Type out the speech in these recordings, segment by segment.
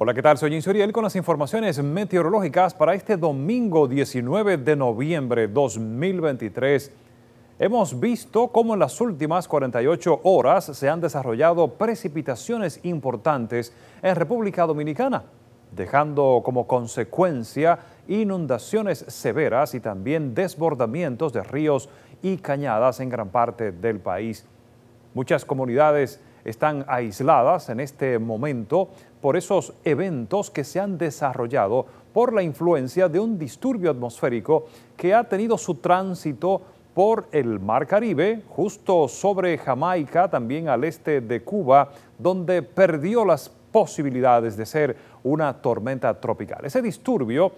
Hola, ¿qué tal? Soy Insuriel con las informaciones meteorológicas para este domingo 19 de noviembre 2023. Hemos visto cómo en las últimas 48 horas se han desarrollado precipitaciones importantes en República Dominicana, dejando como consecuencia inundaciones severas y también desbordamientos de ríos y cañadas en gran parte del país. Muchas comunidades están aisladas en este momento por esos eventos que se han desarrollado por la influencia de un disturbio atmosférico que ha tenido su tránsito por el Mar Caribe, justo sobre Jamaica, también al este de Cuba, donde perdió las posibilidades de ser una tormenta tropical. Ese disturbio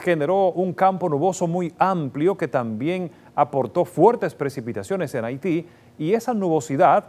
generó un campo nuboso muy amplio que también aportó fuertes precipitaciones en Haití y esa nubosidad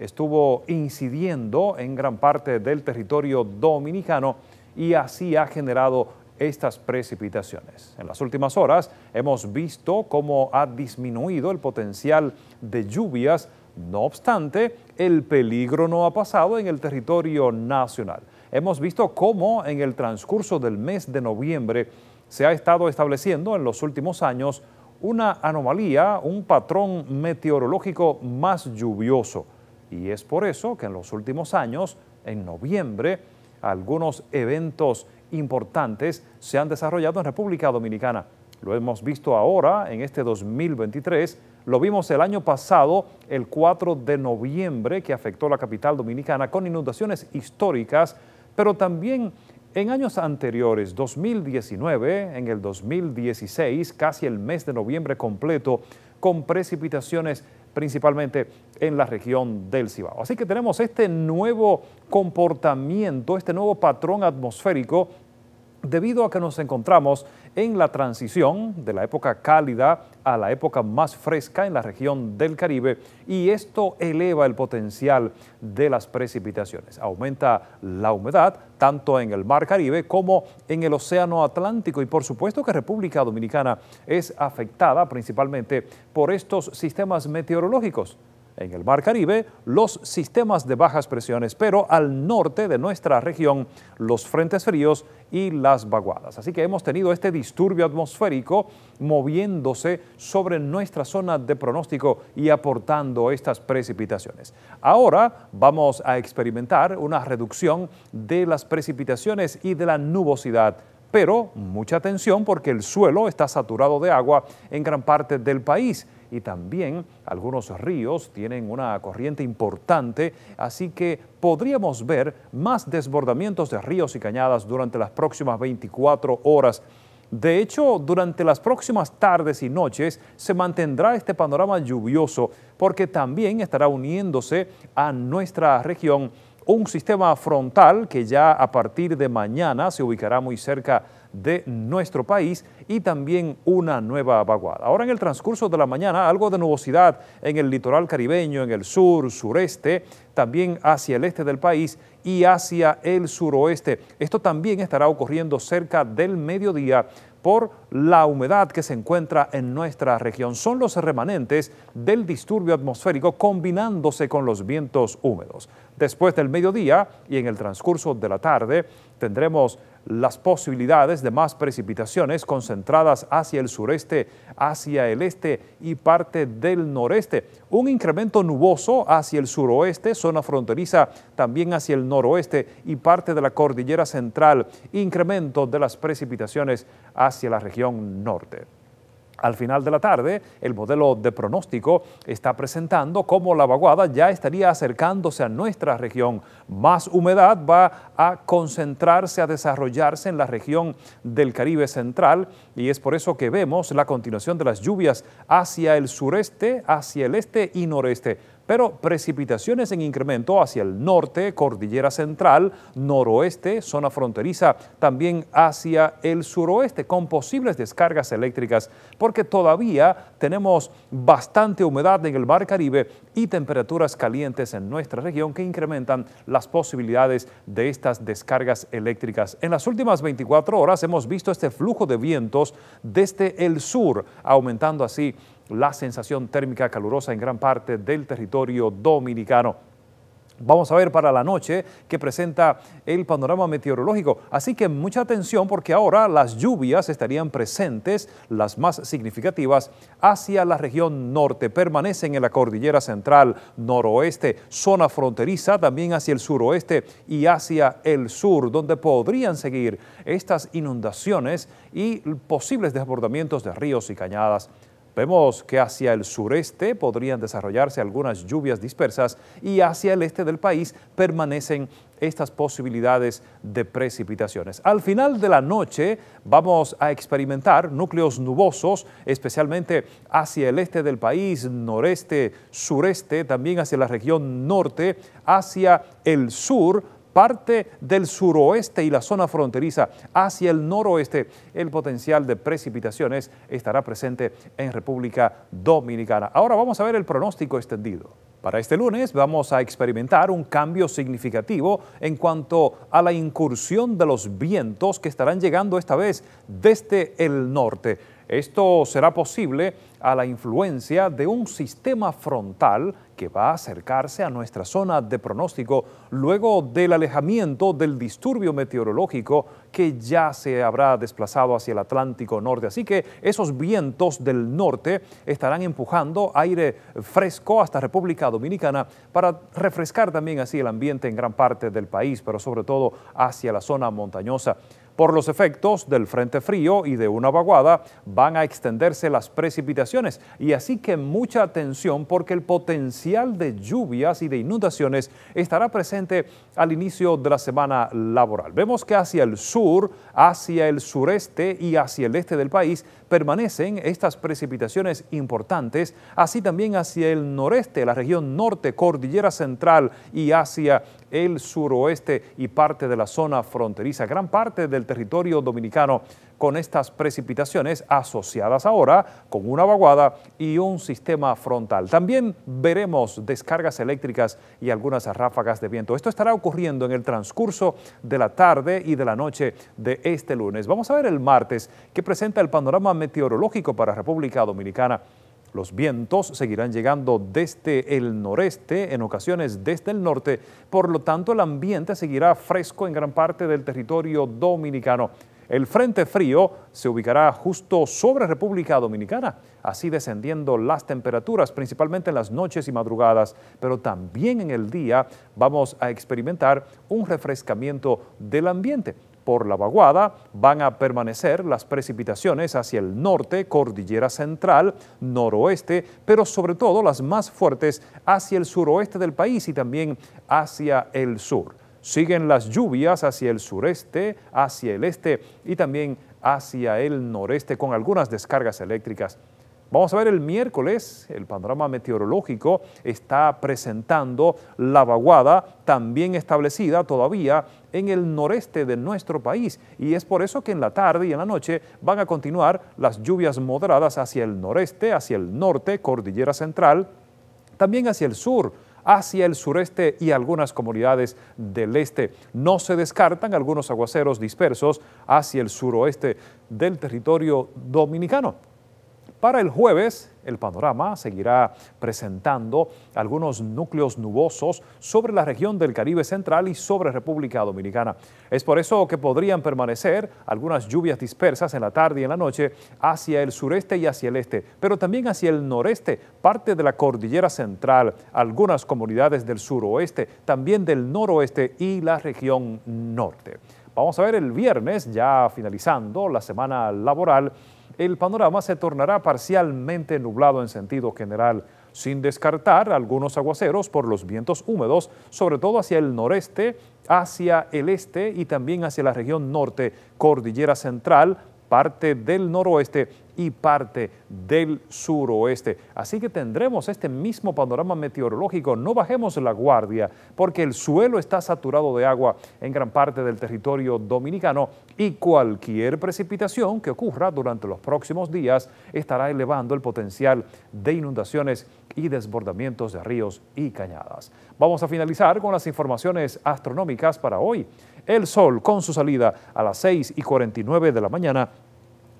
estuvo incidiendo en gran parte del territorio dominicano y así ha generado estas precipitaciones. En las últimas horas hemos visto cómo ha disminuido el potencial de lluvias, no obstante, el peligro no ha pasado en el territorio nacional. Hemos visto cómo en el transcurso del mes de noviembre se ha estado estableciendo en los últimos años una anomalía, un patrón meteorológico más lluvioso y es por eso que en los últimos años, en noviembre, algunos eventos importantes se han desarrollado en República Dominicana. Lo hemos visto ahora, en este 2023, lo vimos el año pasado, el 4 de noviembre, que afectó la capital dominicana con inundaciones históricas, pero también en años anteriores, 2019, en el 2016, casi el mes de noviembre completo, con precipitaciones principalmente en la región del Cibao. Así que tenemos este nuevo comportamiento, este nuevo patrón atmosférico debido a que nos encontramos en la transición de la época cálida a la época más fresca en la región del Caribe y esto eleva el potencial de las precipitaciones. Aumenta la humedad tanto en el Mar Caribe como en el Océano Atlántico y por supuesto que República Dominicana es afectada principalmente por estos sistemas meteorológicos en el Mar Caribe los sistemas de bajas presiones, pero al norte de nuestra región los frentes fríos y las vaguadas. Así que hemos tenido este disturbio atmosférico moviéndose sobre nuestra zona de pronóstico y aportando estas precipitaciones. Ahora vamos a experimentar una reducción de las precipitaciones y de la nubosidad pero mucha atención porque el suelo está saturado de agua en gran parte del país y también algunos ríos tienen una corriente importante, así que podríamos ver más desbordamientos de ríos y cañadas durante las próximas 24 horas. De hecho, durante las próximas tardes y noches se mantendrá este panorama lluvioso porque también estará uniéndose a nuestra región un sistema frontal que ya a partir de mañana se ubicará muy cerca de de nuestro país y también una nueva vaguada. Ahora en el transcurso de la mañana, algo de nubosidad en el litoral caribeño, en el sur, sureste, también hacia el este del país y hacia el suroeste. Esto también estará ocurriendo cerca del mediodía por la humedad que se encuentra en nuestra región. Son los remanentes del disturbio atmosférico combinándose con los vientos húmedos. Después del mediodía y en el transcurso de la tarde tendremos las posibilidades de más precipitaciones concentradas hacia el sureste, hacia el este y parte del noreste. Un incremento nuboso hacia el suroeste, zona fronteriza también hacia el noroeste y parte de la cordillera central. Incremento de las precipitaciones hacia la región norte. Al final de la tarde, el modelo de pronóstico está presentando cómo la vaguada ya estaría acercándose a nuestra región. Más humedad va a concentrarse, a desarrollarse en la región del Caribe Central y es por eso que vemos la continuación de las lluvias hacia el sureste, hacia el este y noreste pero precipitaciones en incremento hacia el norte, cordillera central, noroeste, zona fronteriza, también hacia el suroeste, con posibles descargas eléctricas, porque todavía tenemos bastante humedad en el mar Caribe y temperaturas calientes en nuestra región que incrementan las posibilidades de estas descargas eléctricas. En las últimas 24 horas hemos visto este flujo de vientos desde el sur, aumentando así la sensación térmica calurosa en gran parte del territorio dominicano. Vamos a ver para la noche que presenta el panorama meteorológico. Así que mucha atención porque ahora las lluvias estarían presentes, las más significativas, hacia la región norte. Permanecen en la cordillera central, noroeste, zona fronteriza, también hacia el suroeste y hacia el sur, donde podrían seguir estas inundaciones y posibles desbordamientos de ríos y cañadas. Vemos que hacia el sureste podrían desarrollarse algunas lluvias dispersas y hacia el este del país permanecen estas posibilidades de precipitaciones. Al final de la noche vamos a experimentar núcleos nubosos, especialmente hacia el este del país, noreste, sureste, también hacia la región norte, hacia el sur, parte del suroeste y la zona fronteriza hacia el noroeste, el potencial de precipitaciones estará presente en República Dominicana. Ahora vamos a ver el pronóstico extendido. Para este lunes vamos a experimentar un cambio significativo en cuanto a la incursión de los vientos que estarán llegando esta vez desde el norte. Esto será posible a la influencia de un sistema frontal que va a acercarse a nuestra zona de pronóstico luego del alejamiento del disturbio meteorológico que ya se habrá desplazado hacia el Atlántico Norte. Así que esos vientos del norte estarán empujando aire fresco hasta República Dominicana para refrescar también así el ambiente en gran parte del país, pero sobre todo hacia la zona montañosa. Por los efectos del frente frío y de una vaguada van a extenderse las precipitaciones y así que mucha atención porque el potencial de lluvias y de inundaciones estará presente al inicio de la semana laboral. Vemos que hacia el sur, hacia el sureste y hacia el este del país permanecen estas precipitaciones importantes, así también hacia el noreste, la región norte, cordillera central y hacia el suroeste y parte de la zona fronteriza. Gran parte del territorio dominicano con estas precipitaciones asociadas ahora con una vaguada y un sistema frontal. También veremos descargas eléctricas y algunas ráfagas de viento. Esto estará ocurriendo en el transcurso de la tarde y de la noche de este lunes. Vamos a ver el martes que presenta el panorama meteorológico para República Dominicana los vientos seguirán llegando desde el noreste, en ocasiones desde el norte, por lo tanto el ambiente seguirá fresco en gran parte del territorio dominicano. El Frente Frío se ubicará justo sobre República Dominicana, así descendiendo las temperaturas, principalmente en las noches y madrugadas, pero también en el día vamos a experimentar un refrescamiento del ambiente. Por la vaguada van a permanecer las precipitaciones hacia el norte, cordillera central, noroeste, pero sobre todo las más fuertes hacia el suroeste del país y también hacia el sur. Siguen las lluvias hacia el sureste, hacia el este y también hacia el noreste con algunas descargas eléctricas Vamos a ver el miércoles, el panorama meteorológico está presentando la vaguada también establecida todavía en el noreste de nuestro país y es por eso que en la tarde y en la noche van a continuar las lluvias moderadas hacia el noreste, hacia el norte, cordillera central, también hacia el sur, hacia el sureste y algunas comunidades del este. No se descartan algunos aguaceros dispersos hacia el suroeste del territorio dominicano. Para el jueves, el panorama seguirá presentando algunos núcleos nubosos sobre la región del Caribe Central y sobre República Dominicana. Es por eso que podrían permanecer algunas lluvias dispersas en la tarde y en la noche hacia el sureste y hacia el este, pero también hacia el noreste, parte de la cordillera central, algunas comunidades del suroeste, también del noroeste y la región norte. Vamos a ver el viernes, ya finalizando la semana laboral, el panorama se tornará parcialmente nublado en sentido general, sin descartar algunos aguaceros por los vientos húmedos, sobre todo hacia el noreste, hacia el este y también hacia la región norte, cordillera central, parte del noroeste y parte del suroeste. Así que tendremos este mismo panorama meteorológico. No bajemos la guardia porque el suelo está saturado de agua en gran parte del territorio dominicano y cualquier precipitación que ocurra durante los próximos días estará elevando el potencial de inundaciones y desbordamientos de ríos y cañadas. Vamos a finalizar con las informaciones astronómicas para hoy. El sol, con su salida a las 6 y 49 de la mañana,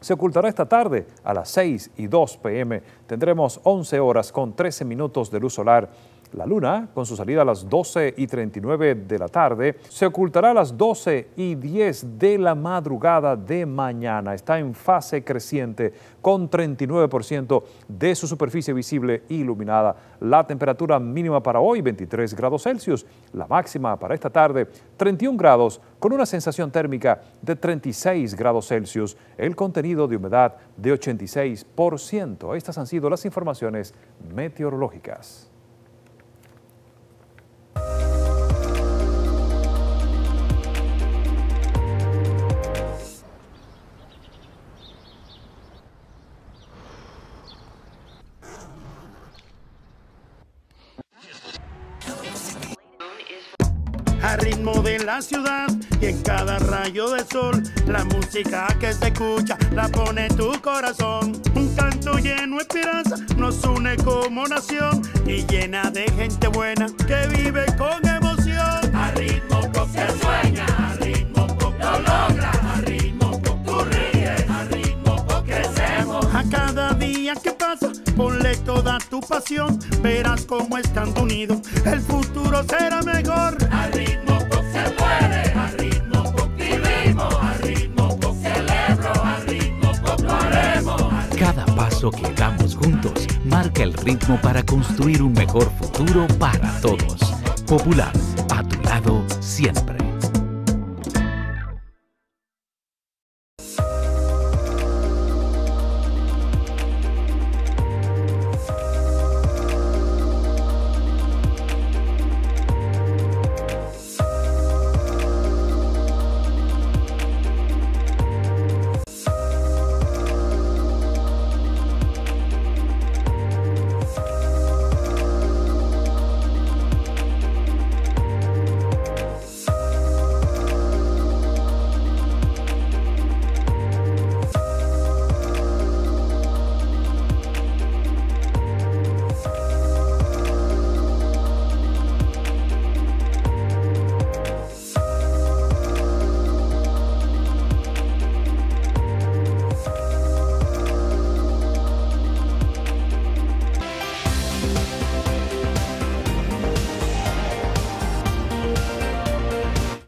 se ocultará esta tarde a las 6 y 2 pm. Tendremos 11 horas con 13 minutos de luz solar la luna, con su salida a las 12 y 39 de la tarde, se ocultará a las 12 y 10 de la madrugada de mañana. Está en fase creciente, con 39% de su superficie visible iluminada. La temperatura mínima para hoy, 23 grados Celsius. La máxima para esta tarde, 31 grados, con una sensación térmica de 36 grados Celsius. El contenido de humedad de 86%. Estas han sido las informaciones meteorológicas. en la ciudad y en cada rayo de sol. La música que se escucha la pone tu corazón. Un canto lleno de esperanza nos une como nación y llena de gente buena que vive con emoción. A ritmo que sueña. tu pasión, verás cómo están unidos el futuro será mejor. Al ritmo se muere, al ritmo vivimos, al ritmo celebro, al ritmo lo Cada paso que damos juntos marca el ritmo para construir un mejor futuro para todos. Popular, a tu lado siempre.